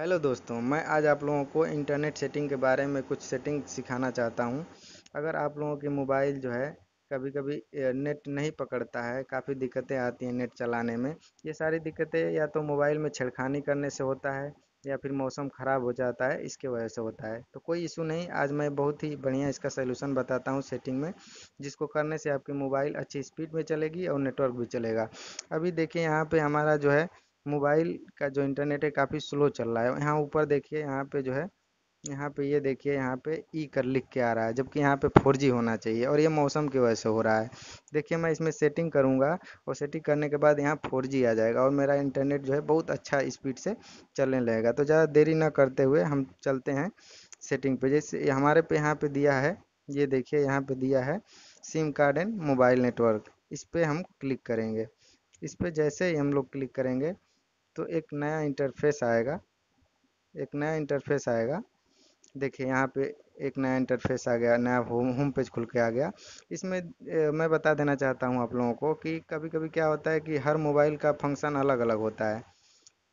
hello दोस्तों मैं आज आप लोगों को इंटरनेट सेटिंग के बारे में कुछ सेटिंग सिखाना चाहता हूं अगर आप लोगों के मोबाइल जो है कभी कभी नेट नहीं पकड़ता है काफ़ी दिक्कतें आती हैं नेट चलाने में ये सारी दिक्कतें या तो मोबाइल में छेड़खानी करने से होता है या फिर मौसम ख़राब हो जाता है इसके वजह से होता है तो कोई इशू नहीं आज मैं बहुत ही बढ़िया इसका सलूशन बताता हूँ सेटिंग में जिसको करने से आपके मोबाइल अच्छी स्पीड में चलेगी और नेटवर्क भी चलेगा अभी देखिए यहाँ पर हमारा जो है मोबाइल का जो इंटरनेट है काफ़ी स्लो चल रहा है यहाँ ऊपर देखिए यहाँ पे जो है यहाँ पे ये यह देखिए यहाँ पे ई कर लिख के आ रहा है जबकि यहाँ पे फोर जी होना चाहिए और ये मौसम की वजह से हो रहा है देखिए मैं इसमें सेटिंग करूँगा और सेटिंग करने के बाद यहाँ फोर जी आ जाएगा और मेरा इंटरनेट जो है बहुत अच्छा स्पीड से चलने लगेगा तो ज़्यादा देरी ना करते हुए हम चलते हैं सेटिंग पे जैसे हमारे पे यहाँ पे दिया है ये देखिए यहाँ पे दिया है SIM card and mobile network इस पर हम क्लिक करेंगे इस पर जैसे ही हम लोग क्लिक करेंगे तो एक नया इंटरफेस आएगा एक नया इंटरफेस आएगा देखिए यहाँ पे एक नया इंटरफेस आ गया नया होम होम पेज खुल के आ गया इसमें ए, मैं बता देना चाहता हूँ आप लोगों को कि कभी कभी क्या होता है कि हर मोबाइल का फंक्शन अलग अलग होता है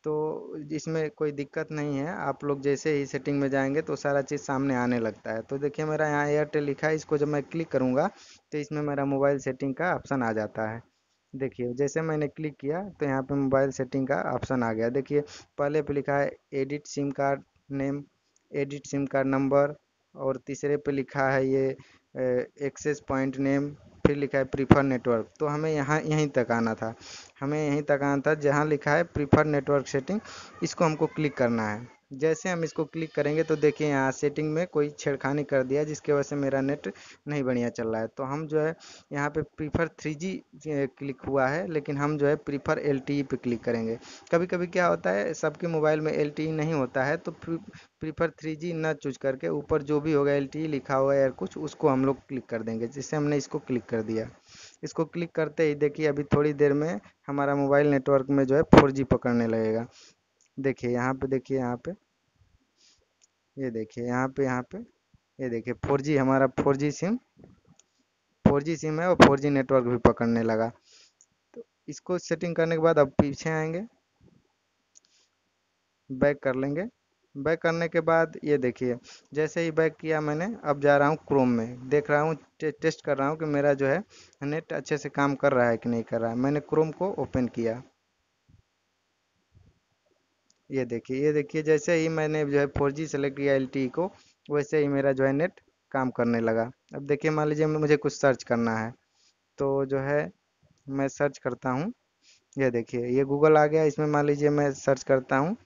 तो इसमें कोई दिक्कत नहीं है आप लोग जैसे ही सेटिंग में जाएंगे तो सारा चीज़ सामने आने लगता है तो देखिए मेरा यहाँ एयरटेल लिखा है इसको जब मैं क्लिक करूँगा तो इसमें मेरा मोबाइल सेटिंग का ऑप्शन आ जाता है देखिए जैसे मैंने क्लिक किया तो यहाँ पे मोबाइल सेटिंग का ऑप्शन आ गया देखिए पहले पे लिखा है edit SIM card name edit SIM card number और तीसरे पे लिखा है ये एक्सेस पॉइंट नेम फिर लिखा है प्रीफर नेटवर्क तो हमें यहाँ यहीं तक आना था हमें यहीं तक आना था जहाँ लिखा है प्रीफर नेटवर्क सेटिंग इसको हमको क्लिक करना है जैसे हम इसको क्लिक करेंगे तो देखिए यहाँ सेटिंग में कोई छेड़खानी कर दिया जिसके वजह से मेरा नेट नहीं बढ़िया चल रहा है तो हम जो है यहाँ पे प्रीफर थ्री जी क्लिक हुआ है लेकिन हम जो है प्रीफर एल टी पे क्लिक करेंगे कभी कभी क्या होता है सबके मोबाइल में एल टी नहीं होता है तो प्रीफर थ्री जी ना चूज करके ऊपर जो भी होगा एल टी लिखा हुआ या कुछ उसको हम लोग क्लिक कर देंगे जिससे हमने इसको क्लिक कर दिया इसको क्लिक करते ही देखिए अभी थोड़ी देर में हमारा मोबाइल नेटवर्क में जो है फोर जी पकड़ने लगेगा देखिए यहाँ पे देखिए यहाँ पे ये देखिए यहाँ पे यहाँ पे ये देखिए फोर जी हमारा four G SIM four G SIM है और फोर जी नेटवर्क भी पकड़ने लगा तो इसको सेटिंग करने के बाद अब पीछे आएंगे बैक कर लेंगे बैक करने के बाद ये देखिए जैसे ही बैक किया मैंने अब जा रहा हूँ क्रोम में देख रहा हूँ टे, टेस्ट कर रहा हूँ कि मेरा जो है नेट अच्छे से काम कर रहा है कि नहीं कर रहा है मैंने क्रोम को ओपन किया ये देखिए ये देखिए जैसे ही मैंने जो है फोर जी सेलेक्ट किया एल e को वैसे ही मेरा जो है नेट काम करने लगा अब देखिए मान लीजिए मुझे कुछ सर्च करना है तो जो है मैं सर्च करता हूँ ये देखिए ये गूगल आ गया इसमें मान लीजिए मैं सर्च करता हूँ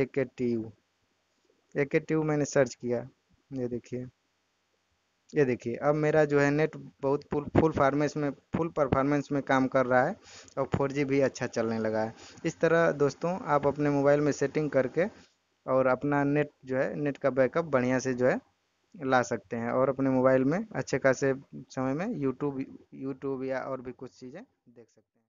ए के टी यू ए के टी यू मैंने सर्च किया ये देखिए ये देखिए अब मेरा जो है नेट बहुत फुल फुल फार्मेंस में फुल परफॉर्मेंस में काम कर रहा है और फोर जी भी अच्छा चलने लगा है इस तरह दोस्तों आप अपने मोबाइल में सेटिंग करके और अपना नेट जो है नेट का बैकअप बढ़िया से जो है ला सकते हैं और अपने मोबाइल में अच्छे खासे समय में यूट्यूब यूट्यूब या और भी कुछ चीज़ें देख सकते हैं